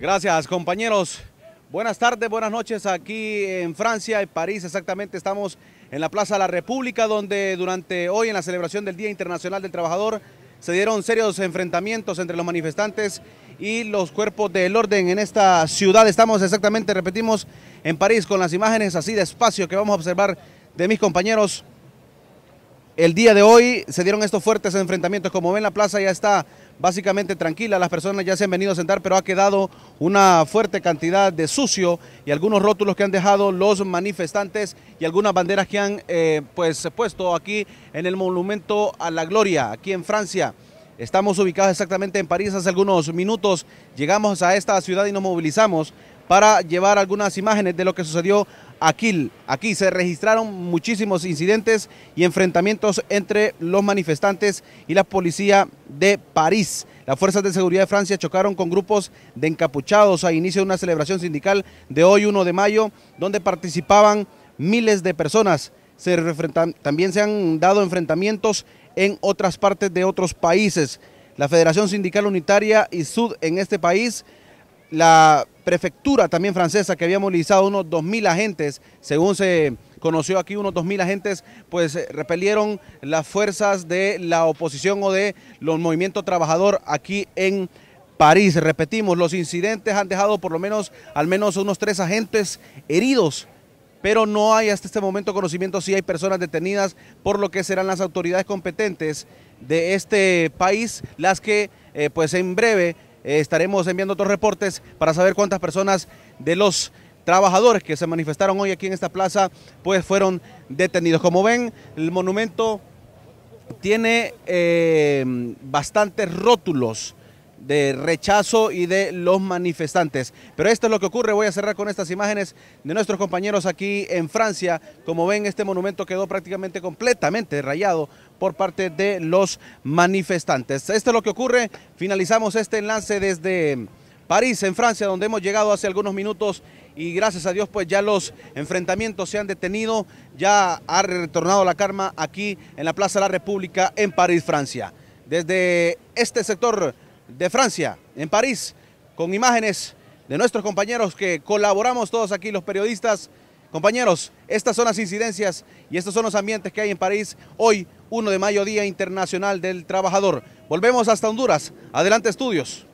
Gracias, compañeros. Buenas tardes, buenas noches aquí en Francia, en París. Exactamente, estamos en la Plaza de la República, donde durante hoy, en la celebración del Día Internacional del Trabajador, se dieron serios enfrentamientos entre los manifestantes y los cuerpos del orden en esta ciudad. Estamos exactamente, repetimos, en París con las imágenes así de espacio que vamos a observar de mis compañeros. El día de hoy se dieron estos fuertes enfrentamientos. Como ven, la plaza ya está básicamente tranquila, las personas ya se han venido a sentar, pero ha quedado una fuerte cantidad de sucio y algunos rótulos que han dejado los manifestantes y algunas banderas que han eh, pues, puesto aquí en el Monumento a la Gloria, aquí en Francia. Estamos ubicados exactamente en París hace algunos minutos, llegamos a esta ciudad y nos movilizamos para llevar algunas imágenes de lo que sucedió Aquí se registraron muchísimos incidentes y enfrentamientos entre los manifestantes y la policía de París. Las fuerzas de seguridad de Francia chocaron con grupos de encapuchados a inicio de una celebración sindical de hoy 1 de mayo, donde participaban miles de personas. también se han dado enfrentamientos en otras partes de otros países. La Federación Sindical Unitaria y Sud en este país la prefectura también francesa que había movilizado unos 2.000 agentes, según se conoció aquí, unos 2.000 agentes, pues eh, repelieron las fuerzas de la oposición o de los movimientos trabajador aquí en París. Repetimos, los incidentes han dejado por lo menos al menos unos tres agentes heridos pero no hay hasta este momento conocimiento si hay personas detenidas, por lo que serán las autoridades competentes de este país las que eh, pues en breve estaremos enviando otros reportes para saber cuántas personas de los trabajadores que se manifestaron hoy aquí en esta plaza, pues fueron detenidos. Como ven, el monumento tiene eh, bastantes rótulos de rechazo y de los manifestantes. Pero esto es lo que ocurre, voy a cerrar con estas imágenes de nuestros compañeros aquí en Francia. Como ven, este monumento quedó prácticamente completamente rayado por parte de los manifestantes. Esto es lo que ocurre, finalizamos este enlace desde París, en Francia, donde hemos llegado hace algunos minutos y gracias a Dios pues ya los enfrentamientos se han detenido, ya ha retornado la karma aquí en la Plaza de la República en París, Francia. Desde este sector de Francia, en París, con imágenes de nuestros compañeros que colaboramos todos aquí, los periodistas. Compañeros, estas son las incidencias y estos son los ambientes que hay en París hoy, 1 de mayo, Día Internacional del Trabajador. Volvemos hasta Honduras. Adelante, estudios.